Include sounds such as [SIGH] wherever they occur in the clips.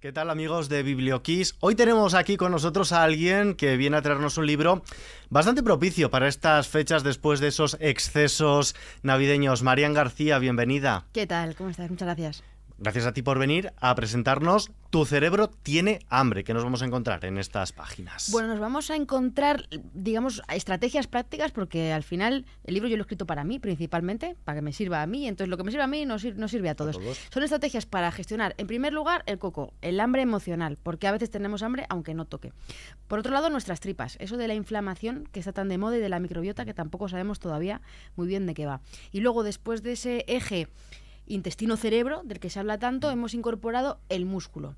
¿Qué tal amigos de Bibliokiss? Hoy tenemos aquí con nosotros a alguien que viene a traernos un libro bastante propicio para estas fechas después de esos excesos navideños. Marian García, bienvenida. ¿Qué tal? ¿Cómo estás? Muchas gracias. Gracias a ti por venir a presentarnos Tu cerebro tiene hambre, ¿Qué nos vamos a encontrar en estas páginas. Bueno, nos vamos a encontrar, digamos, estrategias prácticas, porque al final el libro yo lo he escrito para mí principalmente, para que me sirva a mí, entonces lo que me sirve a mí no, sirve a todos. Son estrategias para gestionar, en primer lugar, el coco, el hambre emocional, porque a veces tenemos hambre aunque no toque. Por otro lado, nuestras tripas, eso de la inflamación que está tan de moda y de la microbiota que tampoco sabemos todavía muy bien de qué va. Y luego, después de ese eje intestino-cerebro, del que se habla tanto, mm. hemos incorporado el músculo.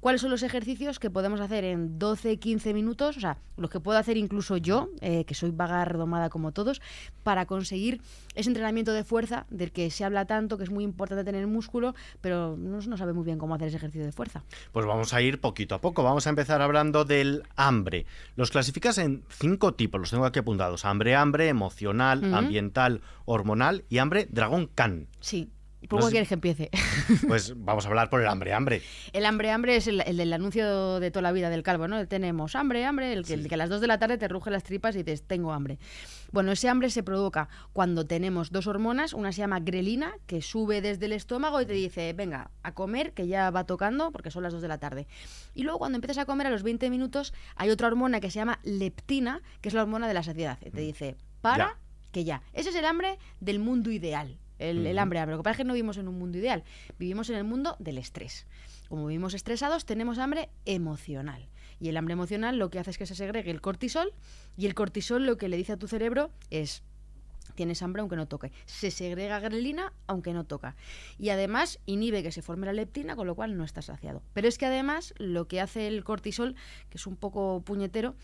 ¿Cuáles son los ejercicios que podemos hacer en 12-15 minutos? O sea, los que puedo hacer incluso yo, eh, que soy vaga redomada como todos, para conseguir ese entrenamiento de fuerza del que se habla tanto, que es muy importante tener músculo, pero no, sabe muy bien cómo hacer ese ejercicio de fuerza. Pues vamos a ir poquito a poco. Vamos a empezar hablando del hambre. Los clasificas en cinco tipos, los tengo aquí apuntados. Hambre, hambre, emocional, ambiental, hormonal y hambre, dragón can. Sí. ¿Cómo quieres que empiece? [LAUGHS] Pues vamos a hablar por el hambre, hambre. El hambre, hambre es el, del anuncio de toda la vida del calvo, ¿no? tenemos hambre, hambre, el que, a las 2 de la tarde te ruge las tripas y dices, tengo hambre. Bueno, ese hambre se provoca cuando tenemos dos hormonas, una se llama grelina, que sube desde el estómago y te mm. dice, venga, a comer, que ya va tocando, porque son las 2 de la tarde. Y luego cuando empiezas a comer a los 20 minutos, hay otra hormona que se llama leptina, que es la hormona de la saciedad. te mm. dice, para, que ya. Ese es el hambre del mundo ideal el, hambre, hambre. Lo que pasa es que no vivimos en un mundo ideal, vivimos en el mundo del estrés. Como vivimos estresados, tenemos hambre emocional. Y el hambre emocional lo que hace es que se segregue el cortisol y el cortisol lo que le dice a tu cerebro es tienes hambre aunque no toque. Se segrega grelina aunque no toca. Y además inhibe que se forme la leptina, con lo cual no está saciado. Pero es que además lo que hace el cortisol, que es un poco puñetero,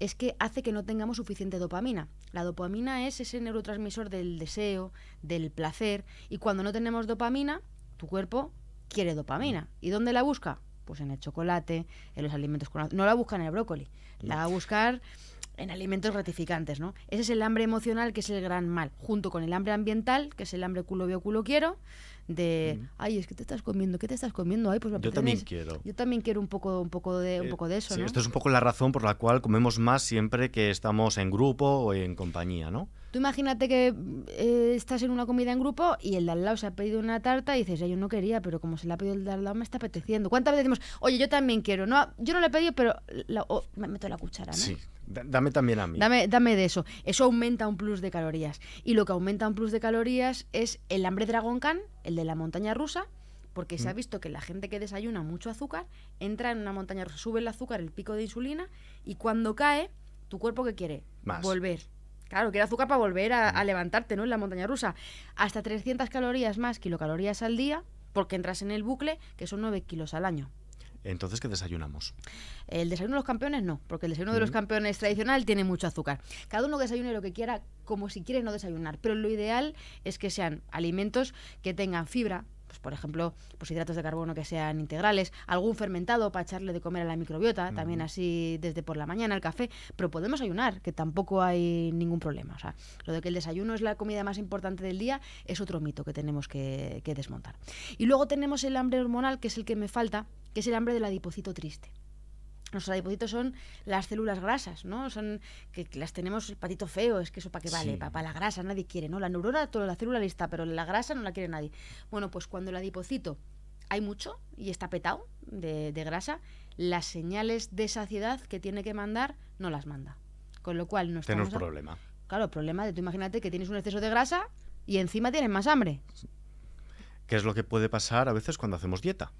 es que hace que no tengamos suficiente dopamina. La dopamina es ese neurotransmisor del deseo, del placer, y cuando no tenemos dopamina, tu cuerpo quiere dopamina. ¿Y dónde la busca? Pues en el chocolate, en los alimentos con... No la busca en el brócoli, la va a buscar en alimentos gratificantes, ¿no? Ese es el hambre emocional que es el gran mal, junto con el hambre ambiental, que es el hambre culo veo culo quiero, de, ay, es que te estás comiendo, ¿qué te estás comiendo? Ay, pues yo también quiero. Yo también quiero un poco, un poco de, un eh, poco de eso. Sí, Esto es un poco la razón por la cual comemos más siempre que estamos en grupo o en compañía, ¿no? Tú imagínate que eh, estás en una comida en grupo y el de al lado se ha pedido una tarta y dices, yo no quería, pero como se la ha pedido el de al lado me está apeteciendo. ¿Cuántas veces decimos, oye, yo también quiero? No, yo no le he pedido, pero me meto la cuchara, ¿no? Sí, dame también a mí. Dame, dame de eso. Eso aumenta un plus de calorías. Y lo que aumenta un plus de calorías es el hambre dragón can el de la montaña rusa, porque se ha mm. visto que la gente que desayuna mucho azúcar entra en una montaña rusa, sube el azúcar, el pico de insulina, y cuando cae, tu cuerpo que quiere volver. Claro, quiere azúcar para volver a, a, mm. levantarte, ¿no? En la montaña rusa. Hasta 300 calorías más, kilocalorías al día, porque entras en el bucle, que son 9 kilos al año. Entonces, ¿qué desayunamos? El desayuno de los campeones no, porque el desayuno de los mm. campeones tradicional tiene mucho azúcar. Cada uno desayune lo que quiera, como si quiere no desayunar, pero lo ideal es que sean alimentos que tengan fibra, pues por ejemplo, pues hidratos de carbono que sean integrales, algún fermentado para echarle de comer a la microbiota, también así desde por la mañana el café, pero podemos ayunar, que tampoco hay ningún problema. O sea, lo de que el desayuno es la comida más importante del día es otro mito que tenemos que desmontar. Y luego tenemos el hambre hormonal, que es el que me falta, que es el hambre del adipocito triste. Los adipocitos son las células grasas, ¿no? Son que, las tenemos el patito feo, es que eso para qué vale, para la grasa nadie quiere, ¿no? La neurona, toda la célula lista, pero la grasa no la quiere nadie. Bueno, pues cuando el adipocito hay mucho y está petado de, grasa, las señales de saciedad que tiene que mandar no las manda. Con lo cual no estamos... Tenemos problema. Claro, problema de tú imagínate que tienes un exceso de grasa y encima tienes más hambre. ¿Qué es lo que puede pasar a veces cuando hacemos dieta?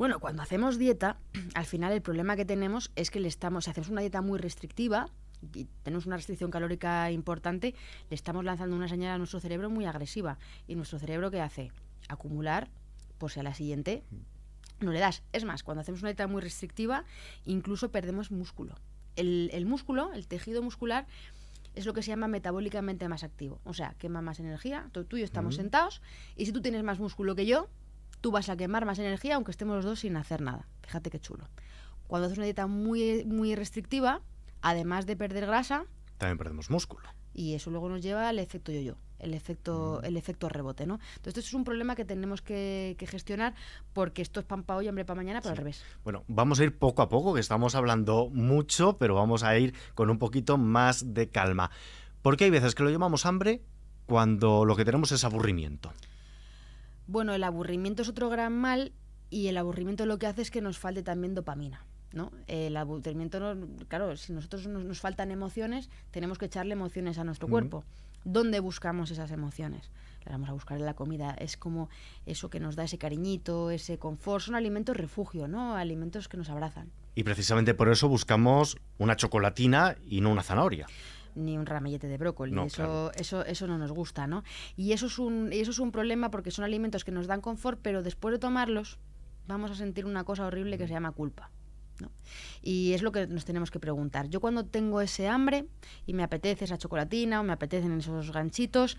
Bueno, cuando hacemos dieta, [CLEARS THROAT] al final el problema que tenemos es que le estamos, si hacemos una dieta muy restrictiva y tenemos una restricción calórica importante, le estamos lanzando una señal a nuestro cerebro muy agresiva. ¿Y nuestro cerebro qué hace? Acumular, por si a la siguiente mm. no le das. Es más, cuando hacemos una dieta muy restrictiva, incluso perdemos músculo. El, músculo, el tejido muscular, es lo que se llama metabólicamente más activo. O sea, quema más energía. Tú, y yo estamos mm. sentados y si tú tienes más músculo que yo, tú vas a quemar más energía aunque estemos los dos sin hacer nada. Fíjate qué chulo. Cuando haces una dieta muy, muy restrictiva, además de perder grasa... También perdemos músculo. Y eso luego nos lleva al efecto yo-yo, el efecto, mm. el efecto rebote, ¿no? Entonces, esto es un problema que tenemos que, gestionar porque esto es pan para hoy, hambre para mañana, pero al revés. Bueno, vamos a ir poco a poco, que estamos hablando mucho, pero vamos a ir con un poquito más de calma. Porque hay veces que lo llamamos hambre cuando lo que tenemos es aburrimiento. Bueno, el aburrimiento es otro gran mal y el aburrimiento lo que hace es que nos falte también dopamina. ¿No? El aburrimiento, claro, si nosotros nos, faltan emociones, tenemos que echarle emociones a nuestro cuerpo. ¿Dónde buscamos esas emociones? Las vamos a buscar en la comida. Es como eso que nos da ese cariñito, ese confort. Son alimentos refugio, ¿no? Alimentos que nos abrazan. Y precisamente por eso buscamos una chocolatina y no una zanahoria ni un ramillete de brócoli. eso, eso, eso no nos gusta, ¿no? Y eso es un, eso es un problema porque son alimentos que nos dan confort, pero después de tomarlos vamos a sentir una cosa horrible que mm. se llama culpa. Y es lo que nos tenemos que preguntar. Yo cuando tengo ese hambre y me apetece esa chocolatina o me apetecen esos ganchitos,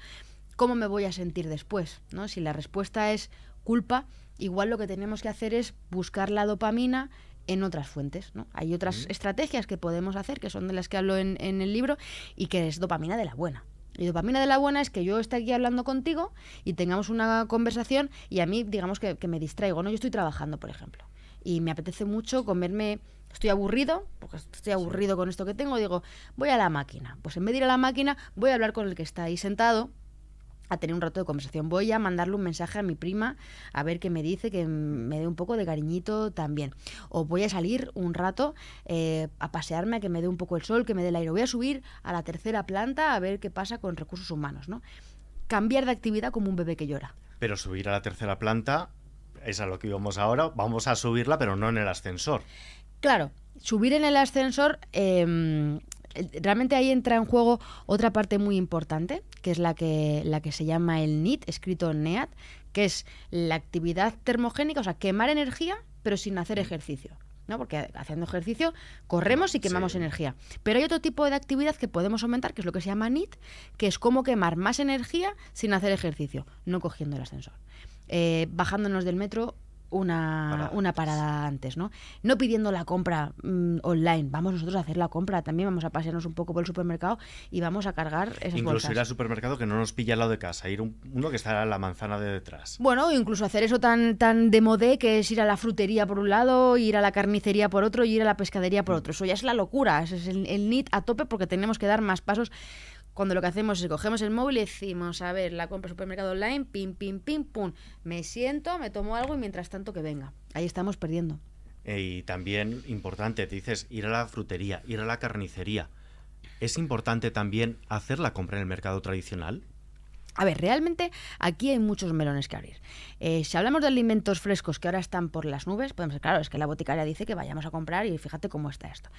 ¿cómo me voy a sentir después? ¿no? Si la respuesta es culpa, igual lo que tenemos que hacer es buscar la dopamina en otras fuentes. ¿no? Hay otras estrategias que podemos hacer, que son de las que hablo en, el libro, y que es dopamina de la buena. Y dopamina de la buena es que yo esté aquí hablando contigo y tengamos una conversación y a mí, digamos que, que, me distraigo, ¿no? Yo estoy trabajando, por ejemplo, y me apetece mucho comerme, estoy aburrido, porque estoy aburrido con esto que tengo, digo, voy a la máquina. Pues en vez de ir a la máquina, voy a hablar con el que está ahí sentado a tener un rato de conversación. Voy a mandarle un mensaje a mi prima a ver qué me dice, que me dé un poco de cariñito también. O voy a salir un rato eh, a pasearme, a que me dé un poco el sol, que me dé el aire. Voy a subir a la tercera planta a ver qué pasa con recursos humanos, ¿no? Cambiar de actividad como un bebé que llora. Pero subir a la tercera planta es a lo que íbamos ahora. Vamos a subirla, pero no en el ascensor. Claro, subir en el ascensor em, realmente ahí entra en juego otra parte muy importante, que es la que, la que se llama el NIT, escrito NEAT, que es la actividad termogénica, o sea, quemar energía, pero sin hacer ejercicio. ¿no? Porque haciendo ejercicio corremos y quemamos energía. Pero hay otro tipo de actividad que podemos aumentar, que es lo que se llama NIT, que es cómo quemar más energía sin hacer ejercicio, no cogiendo el ascensor. Eh, bajándonos del metro una parada, una parada antes. ¿no? No pidiendo la compra mm, online, vamos nosotros a hacer la compra, también vamos a pasearnos un poco por el supermercado y vamos a cargar esas Incluso ir al supermercado que no nos pilla al lado de casa, ir uno que estará a la manzana de detrás. Bueno, incluso hacer eso tan, tan de modé que es ir a la frutería por un lado, ir a la carnicería por otro y ir a la pescadería por mm. otro. Eso ya es la locura, es el, el NIT a tope porque tenemos que dar más pasos cuando lo que hacemos es cogemos el móvil y decimos, a ver, la compra supermercado online, pim, pim, pim, pum, me siento, me tomo algo y mientras tanto que venga. Ahí estamos perdiendo. Eh, y también importante, te dices, ir a la frutería, ir a la carnicería. ¿Es importante también hacer la compra en el mercado tradicional? A ver, realmente aquí hay muchos melones que abrir. Eh, si hablamos de alimentos frescos que ahora están por las nubes, podemos decir, claro, es que la boticaria dice que vayamos a comprar y fíjate cómo está esto.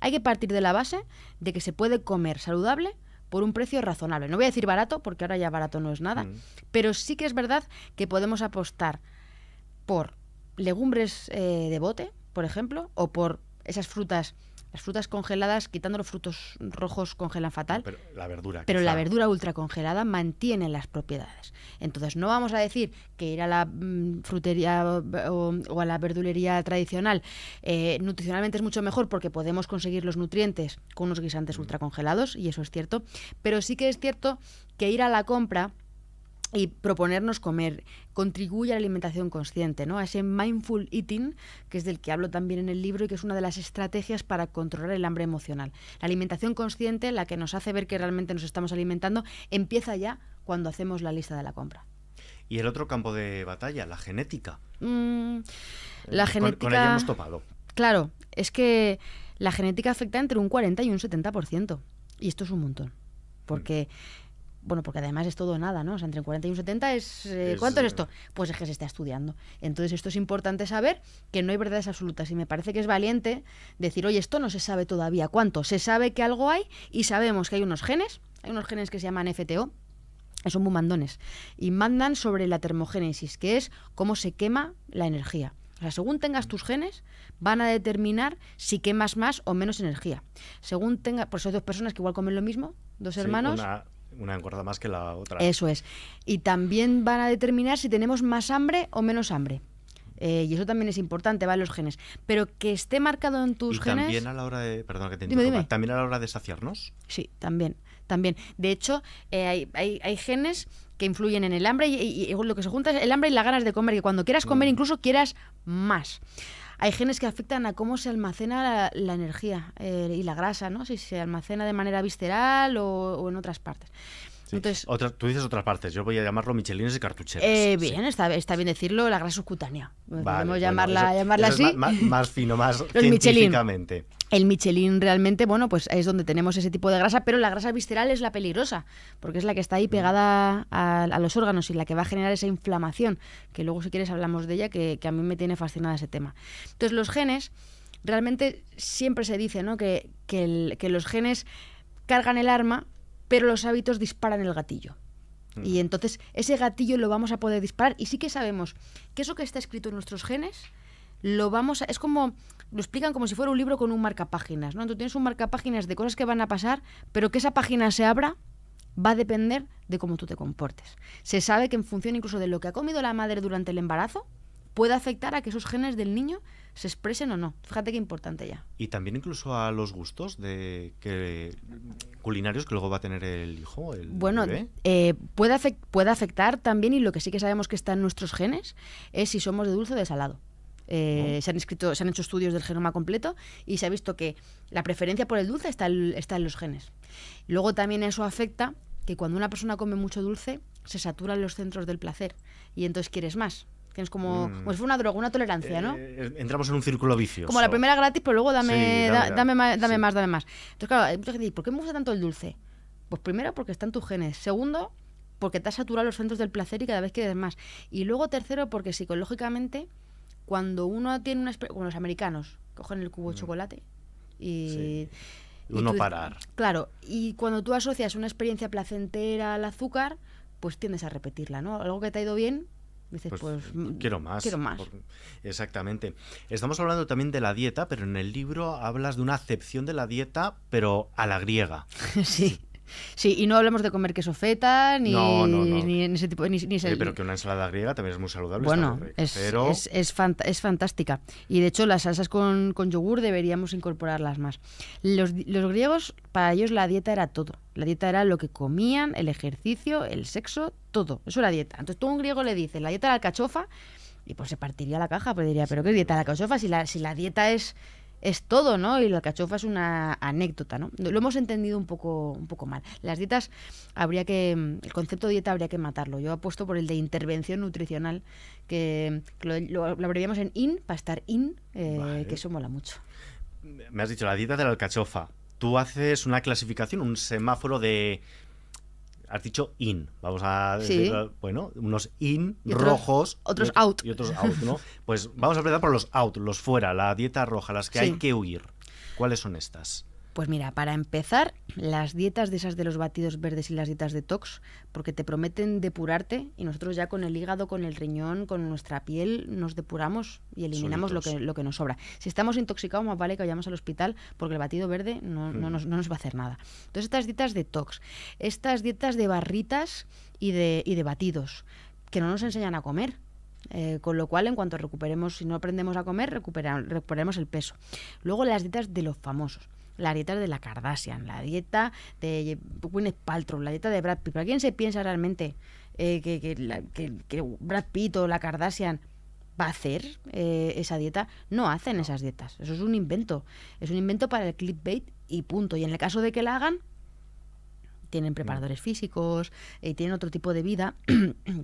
Hay que partir de la base de que se puede comer saludable, por un precio razonable. No voy a decir barato, porque ahora ya barato no es nada, mm. pero sí que es verdad que podemos apostar por legumbres eh, de bote, por ejemplo, o por esas frutas las frutas congeladas, quitando los frutos rojos, congelan fatal. Pero la verdura. Pero la verdura ultracongelada mantiene las propiedades. Entonces, no vamos a decir que ir a la mm, frutería o, a la verdulería tradicional eh, nutricionalmente es mucho mejor porque podemos conseguir los nutrientes con unos guisantes mm. ultracongelados, y eso es cierto. Pero sí que es cierto que ir a la compra y proponernos comer contribuye a la alimentación consciente, ¿no? A ese mindful eating, que es del que hablo también en el libro y que es una de las estrategias para controlar el hambre emocional. La alimentación consciente, la que nos hace ver que realmente nos estamos alimentando, empieza ya cuando hacemos la lista de la compra. Y el otro campo de batalla, la genética. Mm, eh, la genética. Con ella hemos topado. Claro, es que la genética afecta entre un 40 y un 70%. Y esto es un montón. Porque mm bueno, porque además es todo nada, ¿no? O sea, entre 40 y un 70 eh, es, ¿cuánto es, eh, esto? Pues es que se está estudiando. Entonces esto es importante saber que no hay verdades absolutas y me parece que es valiente decir, oye, esto no se sabe todavía cuánto, se sabe que algo hay y sabemos que hay unos genes, hay unos genes que se llaman FTO, son muy y mandan sobre la termogénesis, que es cómo se quema la energía. O sea, según tengas tus genes, van a determinar si quemas más o menos energía. Según tenga, por eso hay dos personas que igual comen lo mismo, dos hermanos una engorda más que la otra. Eso es. Y también van a determinar si tenemos más hambre o menos hambre. Eh, y eso también es importante, vale, los genes. Pero que esté marcado en tus y También a la hora de. Perdón que te interrumpa. También a la hora de saciarnos. Sí, también. También. De hecho, eh, hay, genes que influyen en el hambre y, lo que se junta es el hambre y las ganas de comer, que cuando quieras comer mm. incluso quieras más. Hay genes que afectan a cómo se almacena la, energía eh, y la grasa, ¿no? Si se almacena de manera visceral o, en otras partes. Entonces, Otra, tú dices otras partes, yo voy a llamarlo michelines y cartucheras. Eh, bien, está, bien decirlo, la grasa subcutánea. Podemos llamarla, llamarla así. más, fino, más [LAUGHS] científicamente el Michelin realmente, bueno, pues es donde tenemos ese tipo de grasa, pero la grasa visceral es la peligrosa, porque es la que está ahí pegada a, los órganos y la que va a generar esa inflamación, que luego si quieres hablamos de ella, que, a mí me tiene fascinada ese tema. Entonces los genes, realmente siempre se dice, ¿no? Que, los genes cargan el arma, pero los hábitos disparan el gatillo. Mm. Y entonces ese gatillo lo vamos a poder disparar y sí que sabemos que eso que está escrito en nuestros genes, lo vamos a... Es como lo explican como si fuera un libro con un marcapáginas, ¿no? Tú tienes un marcapáginas de cosas que van a pasar, pero que esa página se abra va a depender de cómo tú te comportes. Se sabe que en función incluso de lo que ha comido la madre durante el embarazo, puede afectar a que esos genes del niño se expresen o no. Fíjate qué importante ya. Y también incluso a los gustos de que culinarios que luego va a tener el hijo. bueno, eh, puede, puede afectar también y lo que sí que sabemos que está en nuestros genes es si somos de dulce o de salado. Eh, se han escrito, se han hecho estudios del genoma completo y se ha visto que la preferencia por el dulce está, en los genes. Luego también eso afecta que cuando una persona come mucho dulce, se saturan los centros del placer y entonces quieres más. Tienes como, mm. como si una droga, una tolerancia, ¿no? Eh, eh, entramos en un círculo vicioso. Como la primera gratis, pero luego dame, más, dame más, Entonces, claro, hay mucha gente dice, ¿por qué me gusta tanto el dulce? Pues primero porque está en tus genes. Segundo, porque te has saturado los centros del placer y cada vez quieres más. Y luego tercero, porque psicológicamente cuando uno tiene una experiencia, con los americanos cogen el cubo de mm. chocolate y, uno parar claro y cuando tú asocias una experiencia placentera al azúcar pues tiendes a repetirla no algo que te ha ido bien dices pues, pues mm, mm, quiero más quiero más exactamente estamos hablando también de la dieta pero en el libro hablas de una acepción de la dieta pero a la griega [LAUGHS] sí Sí, y no hablamos de comer queso feta, ni, ni ese tipo ni, ni pero que una ensalada griega también es muy saludable. Bueno, es, es, fantástica. Y de hecho, las salsas con, yogur deberíamos incorporarlas más. Los, los griegos, para ellos la dieta era todo. La dieta era lo que comían, el ejercicio, el sexo, todo. Eso era dieta. Entonces tú un griego le dices, la dieta de la alcachofa, y pues se partiría la caja, pues diría, pero ¿qué dieta de la alcachofa? Si la, si la dieta es es todo, ¿no? Y la alcachofa es una anécdota, ¿no? Lo hemos entendido un poco, un poco mal. Las dietas habría que, el concepto de dieta habría que matarlo. Yo apuesto por el de intervención nutricional, que, lo, lo, en IN para estar IN, eh, que eso mola mucho. Me has dicho la dieta de la alcachofa. Tú haces una clasificación, un semáforo de has dicho in, vamos a decir, bueno, unos in rojos. Otros out. Y otros out, ¿no? Pues vamos a empezar por los out, los fuera, la dieta roja, las que hay que huir. ¿Cuáles son estas? Pues mira, para empezar, las dietas de esas de los batidos verdes y las dietas de tox, porque te prometen depurarte y nosotros ya con el hígado, con el riñón, con nuestra piel nos depuramos y eliminamos lo que, lo que nos sobra. Si estamos intoxicados, más vale que vayamos al hospital porque el batido verde no, hmm. nos, va a hacer nada. Entonces, estas dietas de tox, estas dietas de barritas y de, y de batidos, que no nos enseñan a comer, eh, con lo cual, en cuanto recuperemos, si no aprendemos a comer, recuperaremos el peso. Luego las dietas de los famosos la dieta de la Kardashian, la dieta de Gwyneth Paltrow, la dieta de Brad Pitt. ¿Para quién se piensa realmente eh, que, Brad Pitt o la Kardashian va a hacer eh, esa dieta? No hacen esas dietas. Eso es un invento. Es un invento para el clickbait y punto. Y en el caso de que la hagan, tienen mm. preparadores físicos, y eh, tienen otro tipo de vida [CLEARS THROAT]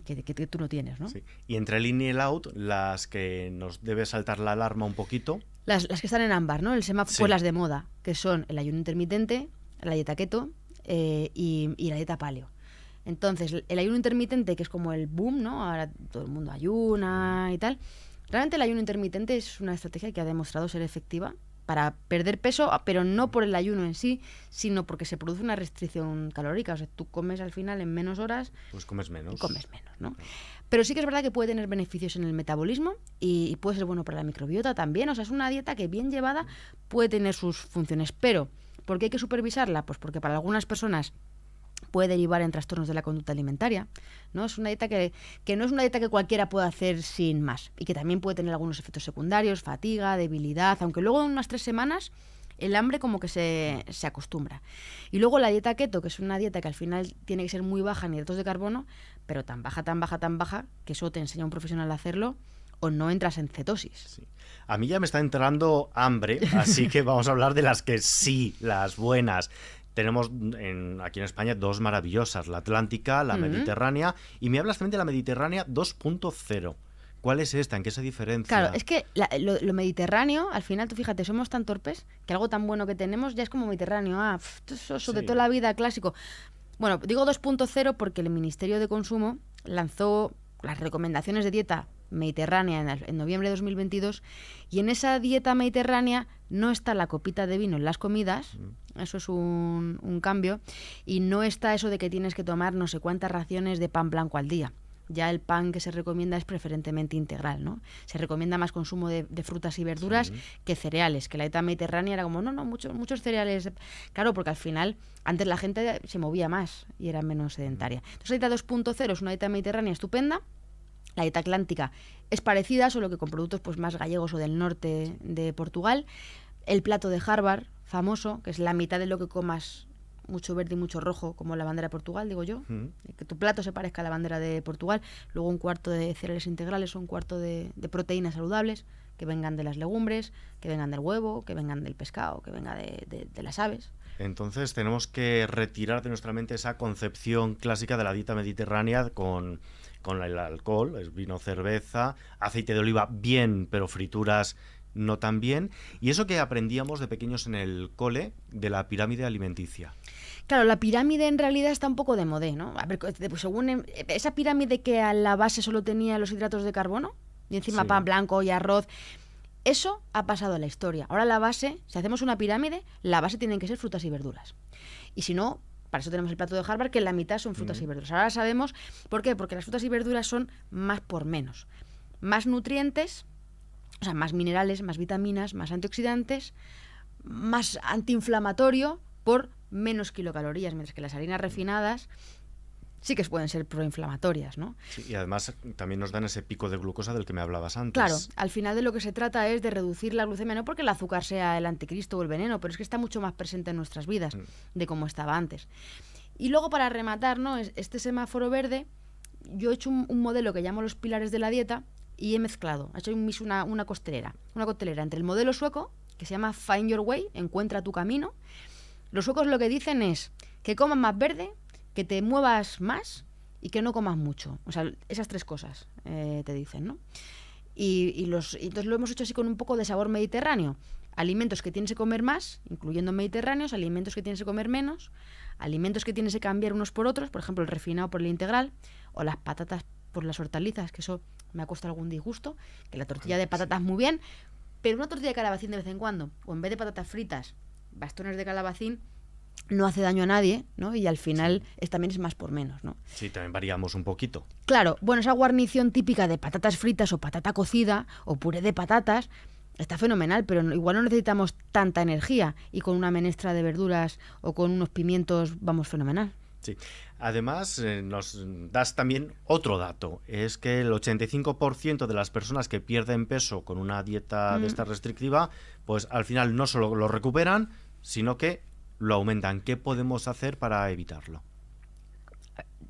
que, tú no tienes, ¿no? Y entre el in y el out, las que nos debe saltar la alarma un poquito. Las, que están en ámbar, ¿no? El semáforo, pues las de moda, que son el ayuno intermitente, la dieta keto eh, y, y la dieta paleo. Entonces, el ayuno intermitente, que es como el boom, ¿no? Ahora todo el mundo ayuna mm. y tal. Realmente el ayuno intermitente es una estrategia que ha demostrado ser efectiva para perder peso, ah, pero no por el ayuno en sí, sino porque se produce una restricción calórica. O sea, tú comes al final en menos horas. Pues comes menos. Y comes menos, ¿no? Pero sí que es verdad que puede tener beneficios en el metabolismo y, y puede ser bueno para la microbiota también. O sea, es una dieta que bien llevada puede tener sus funciones. Pero, ¿por qué hay que supervisarla? Pues porque para algunas personas puede derivar en trastornos de la conducta alimentaria. ¿no? Es una dieta que, no es una dieta que cualquiera pueda hacer sin más y que también puede tener algunos efectos secundarios, fatiga, debilidad, aunque luego en unas tres semanas el hambre como que se, acostumbra. Y luego la dieta keto, que es una dieta que al final tiene que ser muy baja en hidratos de carbono, pero tan baja, tan baja, tan baja, que eso te enseña un profesional a hacerlo, o no entras en cetosis. A mí ya me está entrando hambre, así que vamos a hablar de las que sí, las buenas tenemos aquí en España dos maravillosas, la Atlántica, la Mediterránea, y me hablas también de la Mediterránea 2.0. ¿Cuál es esta? ¿En qué se diferencia? Claro, es que lo, mediterráneo, al final, tú fíjate, somos tan torpes que algo tan bueno que tenemos ya es como mediterráneo. Ah, eso, sobre toda la vida, clásico. Bueno, digo 2.0 porque el Ministerio de Consumo lanzó las recomendaciones de dieta mediterránea en, noviembre de 2022 y en esa dieta mediterránea no está la copita de vino en las comidas, eso es un, cambio, y no está eso de que tienes que tomar no sé cuántas raciones de pan blanco al día ya el pan que se recomienda es preferentemente integral, ¿no? Se recomienda más consumo de, frutas y verduras que cereales, que la dieta mediterránea era como, no, no, muchos, muchos cereales. Claro, porque al final, antes la gente se movía más y era menos sedentaria. Entonces la dieta 2.0 es una dieta mediterránea estupenda, la dieta atlántica es parecida, solo que con productos pues, más gallegos o del norte de Portugal. El plato de Harvard, famoso, que es la mitad de lo que comas mucho verde y mucho rojo, como la bandera de Portugal, digo yo. Mm. Eh, que tu plato se parezca a la bandera de Portugal. Luego un cuarto de cereales integrales o un cuarto de, proteínas saludables que vengan de las legumbres, que vengan del huevo, que vengan del pescado, que venga de las aves. Entonces tenemos que retirar de nuestra mente esa concepción clásica de la dieta mediterránea con con el alcohol, es vino, cerveza, aceite de oliva bien, pero frituras no tan bien. Y eso que aprendíamos de pequeños en el cole de la pirámide alimenticia. Claro, la pirámide en realidad está un poco de modé, ¿no? A ver, pues, según eh, esa pirámide que a la base solo tenía los hidratos de carbono, y encima pan blanco y arroz, eso ha pasado a la historia. Ahora la base, si hacemos una pirámide, la base tienen que ser frutas y verduras. Y si no, para eso tenemos el plato de Harvard, que la mitad son frutas y verduras. Ahora sabemos por qué, porque las frutas y verduras son más por menos. Más nutrientes, o sea, más minerales, más vitaminas, más antioxidantes, más antiinflamatorio por menos kilocalorías, mientras que las harinas refinadas sí que pueden ser proinflamatorias, ¿no? y además también nos dan ese pico de glucosa del que me hablabas antes. Claro, al final de lo que se trata es de reducir la glucemia, no porque el azúcar sea el anticristo o el veneno, pero es que está mucho más presente en nuestras vidas mm. de como estaba antes. Y luego para rematar, ¿no? Este semáforo verde, yo he hecho un, modelo que llamo los pilares de la dieta y he mezclado, he hecho una, una costelera, una costelera entre el modelo sueco, que se llama Find Your Way, encuentra tu camino. Los suecos lo que dicen es que coman más verde, que te muevas más y que no comas mucho. O sea, esas tres cosas eh, te dicen, ¿no? Y, los, y entonces lo hemos hecho así con un poco de sabor mediterráneo. Alimentos que tienes que comer más, incluyendo mediterráneos, alimentos que tienes que comer menos, alimentos que tienes que cambiar unos por otros, por ejemplo, el refinado por el integral, o las patatas por las hortalizas, que eso me ha costado algún disgusto, que la tortilla de patatas muy bien, pero una tortilla de calabacín de vez en cuando, o en vez de patatas fritas, bastones de calabacín, no hace daño a nadie, ¿no? Y al final es, también es más por menos, ¿no? Sí, también variamos un poquito. Claro, bueno, esa guarnición típica de patatas fritas o patata cocida o puré de patatas está fenomenal, pero igual no necesitamos tanta energía y con una menestra de verduras o con unos pimientos vamos fenomenal. Sí. Además, eh, nos das también otro dato, es que el 85% de las personas que pierden peso con una dieta de mm. esta restrictiva, pues al final no solo lo recuperan, sino que lo aumentan. ¿Qué podemos hacer para evitarlo?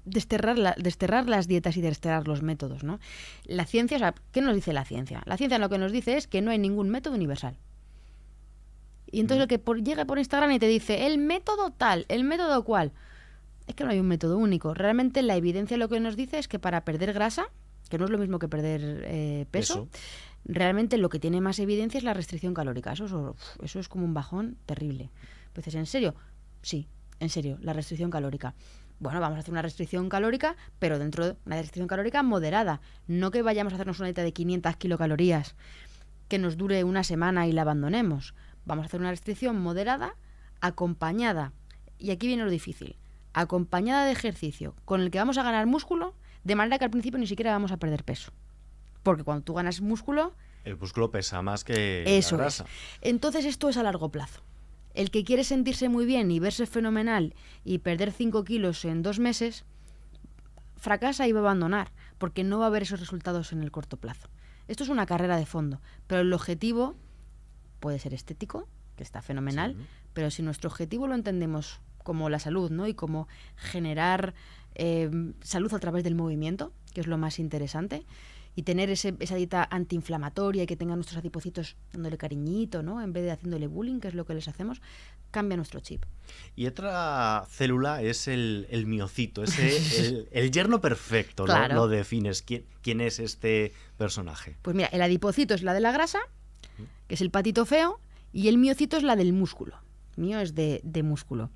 Desterrar, desterrar, las dietas y desterrar los métodos, ¿no? La ciencia, ¿qué nos dice la ciencia? La ciencia lo que nos dice es que no hay ningún método universal. Y entonces lo mm. el que por, llega por Instagram y te dice, el método tal, el método cual, es que no hay un método único. Realmente la evidencia lo que nos dice es que para perder grasa, que no es lo mismo que perder eh, peso, realmente lo que tiene más evidencia es la restricción calórica. eso es como un bajón terrible dices, ¿en serio? Sí, en serio, la restricción calórica. Bueno, vamos a hacer una restricción calórica, pero dentro de una restricción calórica moderada. No que vayamos a hacernos una dieta de 500 kilocalorías que nos dure una semana y la abandonemos. Vamos a hacer una restricción moderada acompañada. Y aquí viene lo difícil. Acompañada de ejercicio con el que vamos a ganar músculo, de manera que al principio ni siquiera vamos a perder peso. Porque cuando tú ganas músculo... El músculo pesa más que... Eso la grasa. Entonces esto es a largo plazo. El que quiere sentirse muy bien y verse fenomenal y perder 5 kilos en dos meses, fracasa y va a abandonar, porque no va a haber esos resultados en el corto plazo. Esto es una carrera de fondo, pero el objetivo puede ser estético, que está fenomenal, pero si nuestro objetivo lo entendemos como la salud, ¿no? Y como generar eh, salud a través del movimiento, que es lo más interesante, y tener esa dieta antiinflamatoria y que tengan nuestros adipocitos dándole cariñito, ¿no? En vez de haciéndole bullying, que es lo que les hacemos, cambia nuestro chip. Y otra célula es el, miocito, [LAUGHS] el, yerno perfecto, ¿lo, defines. ¿Quién, es este personaje? Pues mira, el adipocito es la de la grasa, que es el patito feo, y el miocito es la del músculo. Mío es de, de músculo.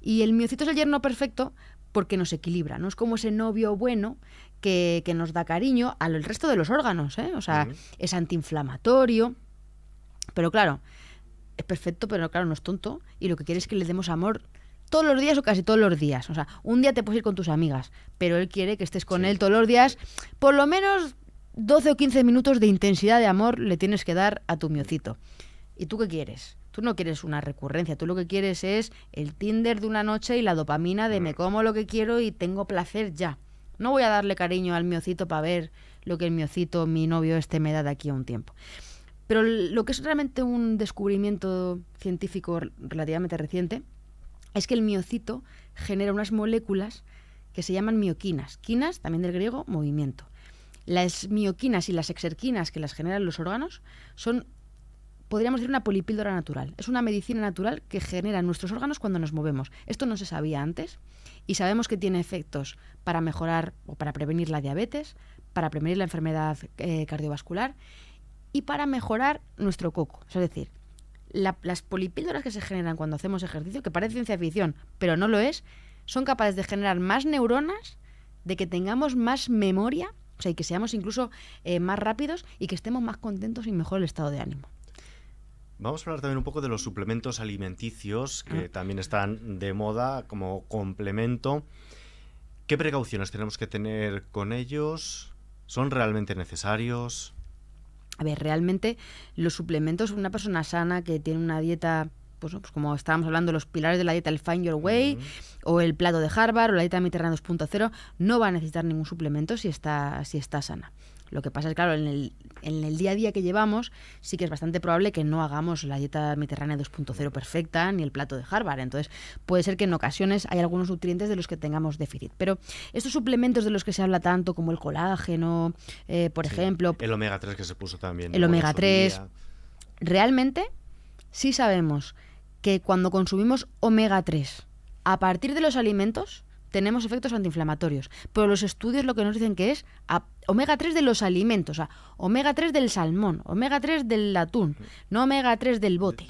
Y el miocito es el yerno perfecto porque nos equilibra, ¿no? Es como ese novio bueno que, nos da cariño al resto de los órganos, ¿eh? O sea, es antiinflamatorio, pero claro, es perfecto, pero claro, no es tonto y lo que quiere es que le demos amor todos los días o casi todos los días. O sea, un día te puedes ir con tus amigas, pero él quiere que estés con él todos los días. Por lo menos 12 o 15 minutos de intensidad de amor le tienes que dar a tu miocito. ¿Y tú qué quieres? Tú no quieres una recurrencia, tú lo que quieres es el Tinder de una noche y la dopamina de mm. me como lo que quiero y tengo placer ya. No voy a darle cariño al miocito para ver lo que el miocito, mi novio este, me da de aquí a un tiempo. Pero lo que es realmente un descubrimiento científico relativamente reciente es que el miocito genera unas moléculas que se llaman mioquinas. Quinas, también del griego, movimiento. Las mioquinas y las exerquinas que las generan los órganos son podríamos decir una polipíldora natural. Es una medicina natural que generan nuestros órganos cuando nos movemos. Esto no se sabía antes y sabemos que tiene efectos para mejorar o para prevenir la diabetes, para prevenir la enfermedad eh, cardiovascular y para mejorar nuestro coco. Es decir, las polipíldoras que se generan cuando hacemos ejercicio, que parece ciencia ficción, pero no lo es, son capaces de generar más neuronas, de que tengamos más memoria, o sea, y que seamos incluso eh, más rápidos y que estemos más contentos y mejor el estado de ánimo. Vamos a hablar también un poco de los suplementos alimenticios que también están de moda como complemento. ¿Qué precauciones tenemos que tener con ellos? ¿Son realmente necesarios? A ver, realmente los suplementos, una persona sana que tiene una dieta pues, pues como estábamos hablando, los pilares de la dieta, el Find Your Way, o el plato de Harvard, o la dieta mediterránea 2.0, no va a necesitar ningún suplemento si está, si está sana. Lo que pasa es, claro, en el, día a día que llevamos sí que es bastante probable que no hagamos la dieta mediterránea 2.0 perfecta ni el plato de Harvard. Entonces puede ser que en ocasiones hay algunos nutrientes de los que tengamos déficit. Pero estos suplementos de los que se habla tanto, como el colágeno, eh, por ejemplo... El omega 3 que se puso también. El omega 3. Realmente sí sabemos que cuando consumimos omega 3 a partir de los alimentos, tenemos efectos antiinflamatorios, pero los estudios lo que nos dicen que es omega 3 de los alimentos, o sea, omega 3 del salmón, omega 3 del atún, no omega 3 del bote.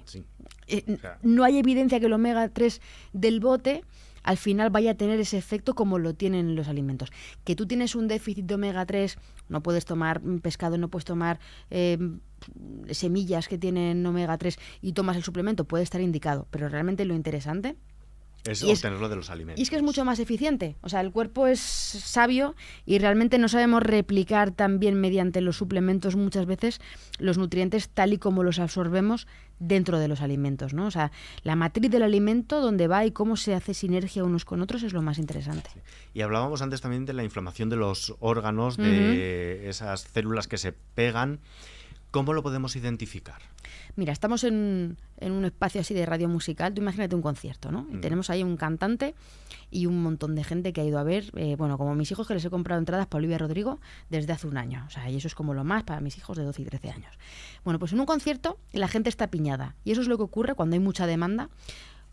Eh, no hay evidencia que el omega 3 del bote al final vaya a tener ese efecto como lo tienen los alimentos. Que tú tienes un déficit de omega 3, no puedes tomar pescado, no puedes tomar em, semillas que tienen omega 3 y tomas el suplemento, puede estar indicado. Pero realmente lo interesante es obtenerlo de los alimentos. Y es que es mucho más eficiente. O sea, el cuerpo es sabio y realmente no sabemos replicar también mediante los suplementos muchas veces los nutrientes tal y como los absorbemos dentro de los alimentos, ¿no? O sea, la matriz del alimento, dónde va y cómo se hace sinergia unos con otros es lo más interesante. Y hablábamos antes también de la inflamación de los órganos, de esas células que se pegan. ¿Cómo lo podemos identificar? Mira, estamos en, un espacio así de radio musical, tú imagínate un concierto, ¿no? Y mm. tenemos ahí un cantante y un montón de gente que ha ido a ver, eh, bueno, como mis hijos que les he comprado entradas para Olivia Rodrigo desde hace un año, o sea, y eso es como lo más para mis hijos de 12 y 13 años. Bueno, pues en un concierto la gente está piñada y eso es lo que ocurre cuando hay mucha demanda,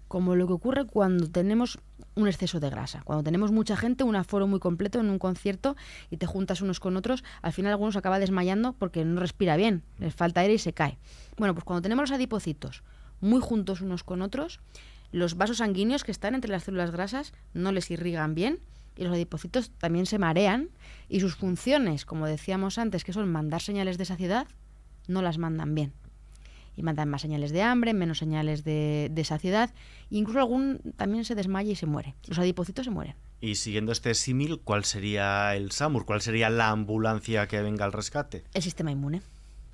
como lo que ocurre cuando tenemos un exceso de grasa. Cuando tenemos mucha gente, un aforo muy completo en un concierto y te juntas unos con otros, al final algunos acaba desmayando porque no respira bien, les falta aire y se cae. Bueno, pues cuando tenemos los adipocitos muy juntos unos con otros, los vasos sanguíneos que están entre las células grasas no les irrigan bien y los adipocitos también se marean y sus funciones, como decíamos antes, que son mandar señales de saciedad, no las mandan bien y mandan más señales de hambre, menos señales de, saciedad, incluso algún también se desmaya y se muere. Los adipocitos se mueren. Y siguiendo este símil, ¿cuál sería el SAMUR? ¿Cuál sería la ambulancia que venga al rescate? El sistema inmune.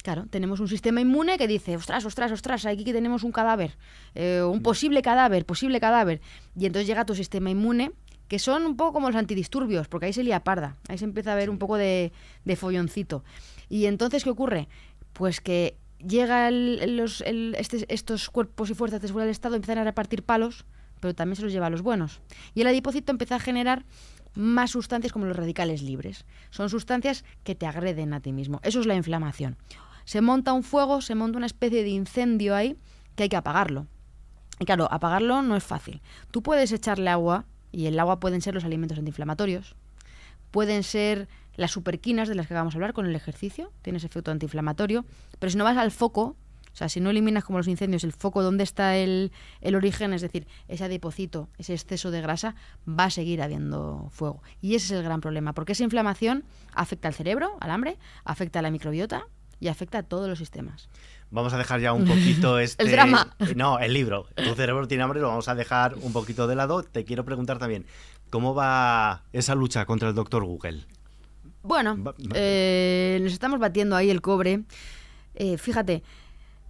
Claro, tenemos un sistema inmune que dice, ostras, ostras, ostras, aquí tenemos un cadáver, eh, un mm. posible cadáver, posible cadáver. Y entonces llega tu sistema inmune, que son un poco como los antidisturbios, porque ahí se lía parda, ahí se empieza a ver un poco de folloncito. Y entonces, ¿qué ocurre? Pues que llega este, estos cuerpos y fuerzas de seguridad del Estado empiezan a repartir palos, pero también se los lleva a los buenos. Y el adipocito empieza a generar más sustancias como los radicales libres. Son sustancias que te agreden a ti mismo. Eso es la inflamación. Se monta un fuego, se monta una especie de incendio ahí que hay que apagarlo. Y claro, apagarlo no es fácil. Tú puedes echarle agua, y el agua pueden ser los alimentos antiinflamatorios, pueden ser las superquinas de las que vamos a hablar con el ejercicio, tienes efecto antiinflamatorio, pero si no vas al foco, o sea, si no eliminas como los incendios el foco donde está el, origen, es decir, ese adipocito, ese exceso de grasa, va a seguir habiendo fuego. Y ese es el gran problema, porque esa inflamación afecta al cerebro, al hambre, afecta a la microbiota y afecta a todos los sistemas. Vamos a dejar ya un poquito [LAUGHS] este... el drama. No, el libro. Tu cerebro tiene hambre, lo vamos a dejar un poquito de lado. Te quiero preguntar también, ¿cómo va esa lucha contra el doctor Google? Bueno, eh, nos estamos batiendo ahí el cobre. Eh, fíjate,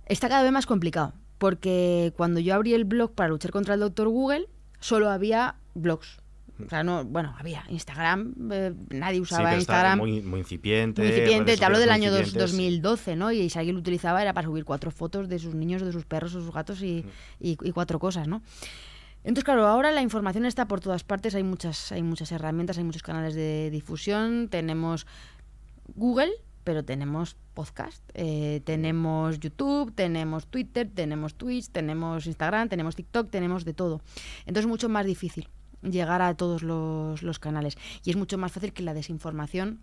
está cada vez más complicado, porque cuando yo abrí el blog para luchar contra el doctor Google, solo había blogs. O sea, no, bueno, había Instagram, eh, nadie usaba Instagram. Muy, muy, incipiente. incipiente, te hablo del año 2012, ¿no? Y si alguien lo utilizaba era para subir cuatro fotos de sus niños, de sus perros, de sus gatos y mm. cuatro cosas, ¿no? Entonces, claro, ahora la información está por todas partes, hay muchas, hay muchas herramientas, hay muchos canales de difusión, tenemos Google, pero tenemos podcast, eh, tenemos YouTube, tenemos Twitter, tenemos Twitch, tenemos Instagram, tenemos TikTok, tenemos de todo. Entonces es mucho más difícil llegar a todos los canales y es mucho más fácil que la desinformación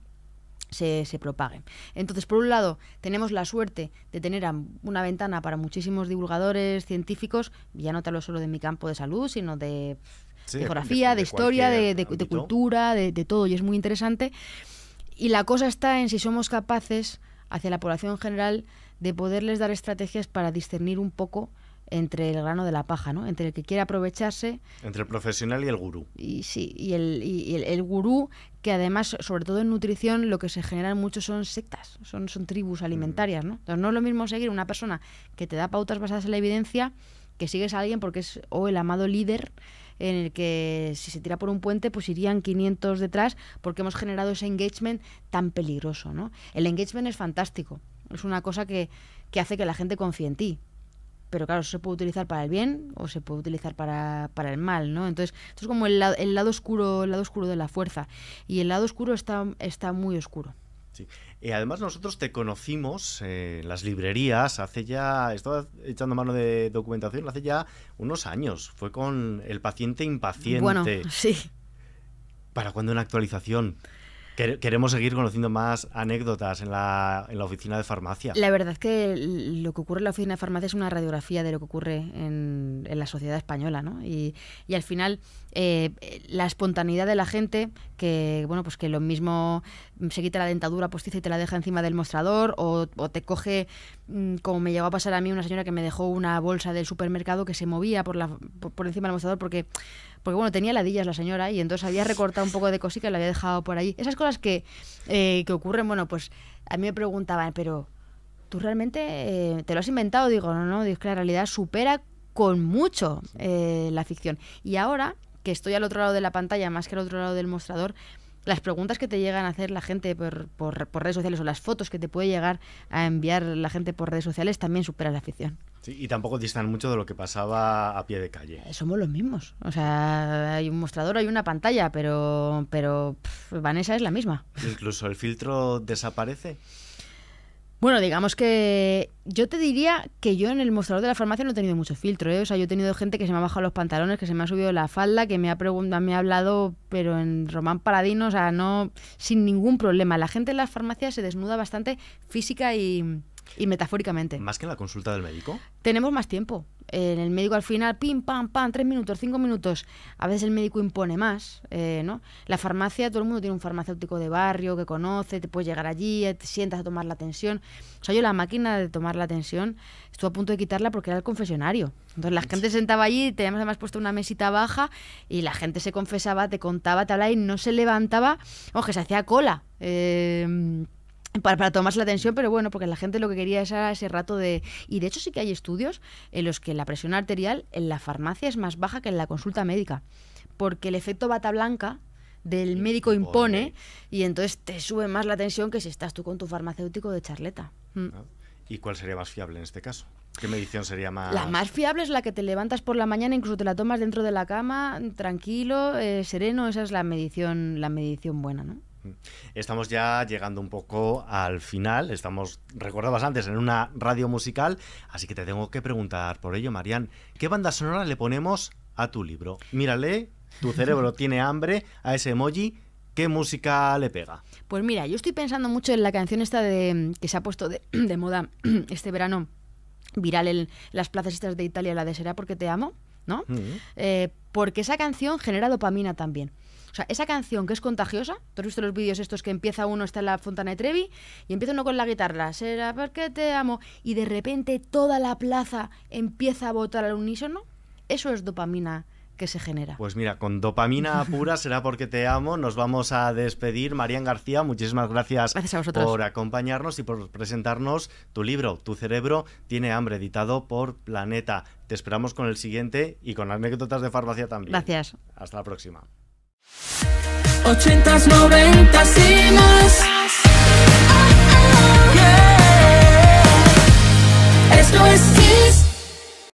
se, se, propaguen. Entonces, por un lado, tenemos la suerte de tener una ventana para muchísimos divulgadores científicos, ya no te hablo solo de mi campo de salud, sino de geografía, de, historia, de, de, cultura, de todo, y es muy interesante. Y la cosa está en si somos capaces, hacia la población general, de poderles dar estrategias para discernir un poco entre el grano de la paja, ¿no? Entre el que quiere aprovecharse. Entre el profesional y el gurú. Y sí, y el, y gurú, que además, sobre todo en nutrición, lo que se generan mucho son sectas, son, son tribus alimentarias, ¿no? Entonces no es lo mismo seguir una persona que te da pautas basadas en la evidencia que sigues a alguien porque es o el amado líder en el que si se tira por un puente, pues irían 500 detrás porque hemos generado ese engagement tan peligroso, ¿no? El engagement es fantástico, es una cosa que, que hace que la gente confíe en ti, pero claro, se puede utilizar para el bien o se puede utilizar para, el mal, ¿no? Entonces, esto es como el, lado oscuro, el lado oscuro de la fuerza. Y el lado oscuro está, está muy oscuro. Sí. Y además nosotros te conocimos eh, en las librerías hace ya, estaba echando mano de documentación, hace ya unos años. Fue con El paciente impaciente. Bueno, sí. ¿Para cuando una actualización? Queremos seguir conociendo más anécdotas en la, oficina de farmacia. La verdad es que lo que ocurre en la oficina de farmacia es una radiografía de lo que ocurre en, la sociedad española, ¿no? Y, y al final eh, la espontaneidad de la gente que bueno pues que lo mismo se quita la dentadura postiza y te la deja encima del mostrador o, te coge mm, como me llegó a pasar a mí una señora que me dejó una bolsa del supermercado que se movía por la por, encima del mostrador porque porque bueno tenía ladillas la señora y entonces había recortado un poco de cosita y la había dejado por ahí esas cosas que eh, que ocurren bueno pues a mí me preguntaban pero tú realmente eh, te lo has inventado digo no no digo que la realidad supera con mucho la ficción. Y ahora que estoy al otro lado de la pantalla más que al otro lado del mostrador, las preguntas que te llegan a hacer la gente por, por, redes sociales o las fotos que te puede llegar a enviar la gente por redes sociales también supera la afición. Sí, y tampoco distan mucho de lo que pasaba a pie de calle. Eh, somos los mismos. O sea, hay un mostrador, hay una pantalla, pero, pero Vanessa es la misma. Incluso el filtro desaparece. Bueno, digamos que yo te diría que yo en el mostrador de la farmacia no he tenido mucho filtro, ¿eh? O sea, yo he tenido gente que se me ha bajado los pantalones, que se me ha subido la falda, que me ha preguntado, me ha hablado, pero en Román Paradino, o sea, no, sin ningún problema. La gente en las farmacia se desnuda bastante física y, y metafóricamente. ¿Más que en la consulta del médico? Tenemos más tiempo. En el médico al final, pim, pam, pam, tres minutos, cinco minutos. A veces el médico impone más, eh, ¿no? La farmacia, todo el mundo tiene un farmacéutico de barrio que conoce, te puedes llegar allí, eh, te sientas a tomar la tensión. O sea, yo la máquina de tomar la tensión estuve a punto de quitarla porque era el confesionario. Entonces la gente sentaba allí, teníamos además puesto una mesita baja y la gente se confesaba, te contaba, te hablaba y no se levantaba, o que se hacía cola. Eh, para, para tomarse la tensión, pero bueno, porque la gente lo que quería era ese rato de... Y de hecho sí que hay estudios en los que la presión arterial en la farmacia es más baja que en la consulta médica, porque el efecto bata blanca del médico impone y entonces te sube más la tensión que si estás tú con tu farmacéutico de charleta. Mm. Ah. ¿Y cuál sería más fiable en este caso? ¿Qué medición sería más...? La más fiable es la que te levantas por la mañana, incluso te la tomas dentro de la cama, tranquilo, eh, sereno, esa es la medición, la medición buena, ¿no? Estamos ya llegando un poco al final. Estamos, recordabas antes, en una radio musical. Así que te tengo que preguntar por ello, Marian. ¿Qué banda sonora le ponemos a tu libro? Mírale, tu cerebro [LAUGHS] tiene hambre a ese emoji. ¿Qué música le pega? Pues mira, yo estoy pensando mucho en la canción esta de, que se ha puesto de, [CLEARS THROAT] moda [CLEARS THROAT] este verano, viral en las plazas estas de Italia, la de Será porque te amo, ¿no? Mm. Eh, porque esa canción genera dopamina también. O sea, esa canción que es contagiosa, tú has visto los vídeos estos que empieza uno, está en la Fontana de Trevi, y empieza uno con la guitarra, será porque te amo, y de repente toda la plaza empieza a votar al unísono, eso es dopamina que se genera. Pues mira, con dopamina pura será porque te amo. Nos vamos a despedir. Marian García, muchísimas gracias, por acompañarnos y por presentarnos tu libro, Tu cerebro tiene hambre, editado por Planeta. Te esperamos con el siguiente y con anécdotas de farmacia también. Gracias. Hasta la próxima. 80s, 90s y más. Esto es Kiss.